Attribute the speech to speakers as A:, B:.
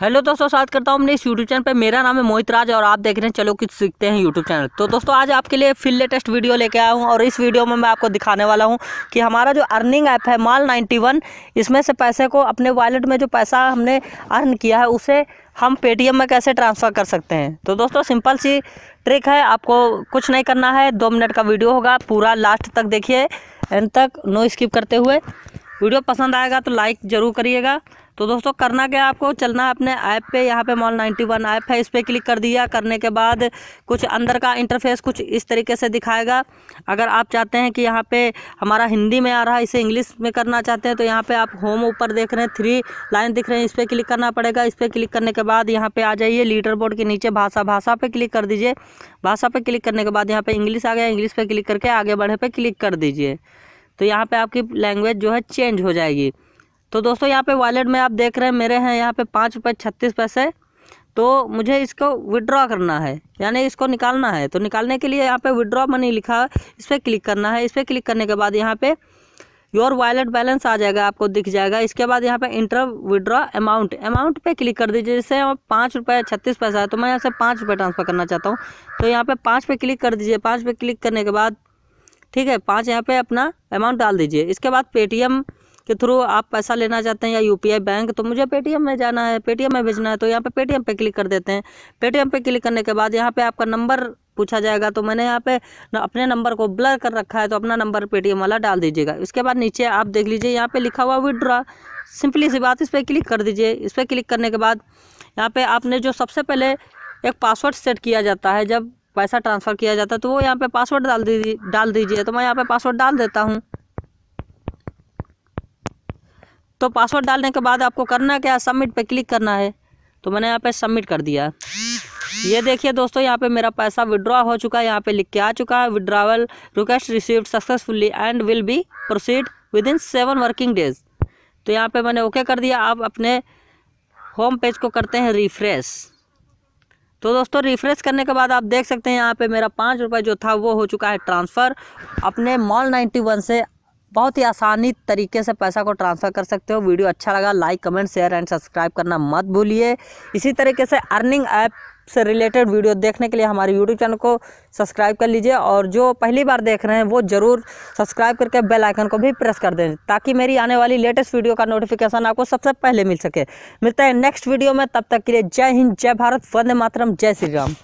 A: hello दोस्तों स्वागत करता हूँ अपने इस यूट्यूब चैनल पर मेरा नाम है मोहित राज और आप देख रहे हैं चलो कुछ सीखते हैं यूट्यूब चैनल तो दोस्तों आज आपके लिए फिल लेटेस्ट वीडियो लेके आया हूँ और इस वीडियो में मैं आपको दिखाने वाला हूँ कि हमारा जो अर्निंग ऐप है माल 91 इसमें से पैसे को अपने वॉलेट में जो पैसा हमने अर्न किया है उसे हम पेटीएम में कैसे ट्रांसफ़र कर सकते हैं तो दोस्तों सिंपल सी ट्रिक है आपको कुछ नहीं करना है दो मिनट का वीडियो होगा पूरा लास्ट तक देखिए एंड तक नो स्किप करते हुए वीडियो पसंद आएगा तो लाइक ज़रूर करिएगा तो दोस्तों करना क्या आपको चलना अपने ऐप पे यहाँ पे मॉल 91 ऐप है इस पर क्लिक कर दिया करने के बाद कुछ अंदर का इंटरफेस कुछ इस तरीके से दिखाएगा अगर आप चाहते हैं कि यहाँ पे हमारा हिंदी में आ रहा है इसे इंग्लिश में करना चाहते हैं तो यहाँ पर आप होम ऊपर देख रहे हैं थ्री लाइन दिख रहे हैं इस पर क्लिक करना पड़ेगा इस पर क्लिक करने के बाद यहाँ पर आ जाइए लीडर बोर्ड के नीचे भाषा भाषा पर क्लिक कर दीजिए भाषा पर क्लिक करने के बाद यहाँ पर इंग्लिश आ गया इंग्लिश पर क्लिक करके आगे बढ़े पर क्लिक कर दीजिए तो यहाँ पर आपकी लैंग्वेज जो है चेंज हो जाएगी तो दोस्तों यहाँ पे वॉलेट में आप देख रहे हैं मेरे हैं यहाँ पे पाँच रुपये छत्तीस पैसे तो मुझे इसको विड्रॉ करना है यानी इसको निकालना है तो निकालने के लिए यहाँ पे विड्रॉ मनी लिखा है इस पर क्लिक करना है इस पर क्लिक करने के बाद यहाँ पे योर वॉलेट बैलेंस आ जाएगा आपको दिख जाएगा इसके बाद यहाँ पे इंटर विड्रॉ अमाउंट अमाउंट पे क्लिक कर दीजिए जैसे पाँच रुपये छत्तीस पैसा है तो मैं यहाँ से पाँच रुपये ट्रांसफ़र करना चाहता हूँ तो यहाँ पे पाँच पे क्लिक कर दीजिए पाँच पे क्लिक करने के बाद ठीक है पाँच यहाँ पे अपना अमाउंट डाल दीजिए इसके बाद पेटीएम के थ्रू आप पैसा लेना चाहते हैं या यू बैंक तो मुझे पेटीएम में जाना है पेटीएम में भेजना है तो यहाँ पर पेटीएम पर क्लिक कर देते हैं पेटीएम पर क्लिक करने के बाद यहाँ पर आपका नंबर पूछा जाएगा तो मैंने यहाँ पे अपने नंबर को ब्लर कर रखा है तो अपना नंबर पेटीएम वाला डाल दीजिएगा इसके बाद नीचे आप देख लीजिए यहाँ पे लिखा हुआ विड्रा सिंपली सी बात इस पर क्लिक कर दीजिए इस पर क्लिक करने के बाद यहाँ पे आपने जो सबसे पहले एक पासवर्ड सेट किया जाता है जब पैसा ट्रांसफ़र किया जाता है तो वो यहाँ पे पासवर्ड डाल दीजिए डाल दीजिए तो मैं यहाँ पे पासवर्ड डाल देता हूँ तो पासवर्ड डालने के बाद आपको करना क्या सबमिट पे क्लिक करना है तो मैंने यहाँ पे सबमिट कर दिया ये देखिए दोस्तों यहाँ पे मेरा पैसा विड्रॉ हो चुका है यहाँ पे लिख के आ चुका है withdrawal request receive successfully and will be proceed within seven working days तो यहाँ पे मैंने ओके कर दिया आप अपने होम पेज को करते हैं रिफ्रेश तो दोस्तों रिफ्रेश करने के बाद आप देख सकते हैं यहाँ पे मेरा पाँच रुपये जो था वो हो चुका है ट्रांसफ़र अपने मॉल नाइन्टी वन से बहुत ही आसानी तरीके से पैसा को ट्रांसफ़र कर सकते हो वीडियो अच्छा लगा like comment share and subscribe करना मत भूलिए इसी तरीके से अर्निंग ऐप से रिलेटेड वीडियो देखने के लिए हमारे यूट्यूब चैनल को सब्सक्राइब कर लीजिए और जो पहली बार देख रहे हैं वो ज़रूर सब्सक्राइब करके बेल आइकन को भी प्रेस कर दें ताकि मेरी आने वाली लेटेस्ट वीडियो का नोटिफिकेशन आपको सबसे पहले मिल सके मिलता है नेक्स्ट वीडियो में तब तक के लिए जय हिंद जय भारत वंदे मातरम जय श्री राम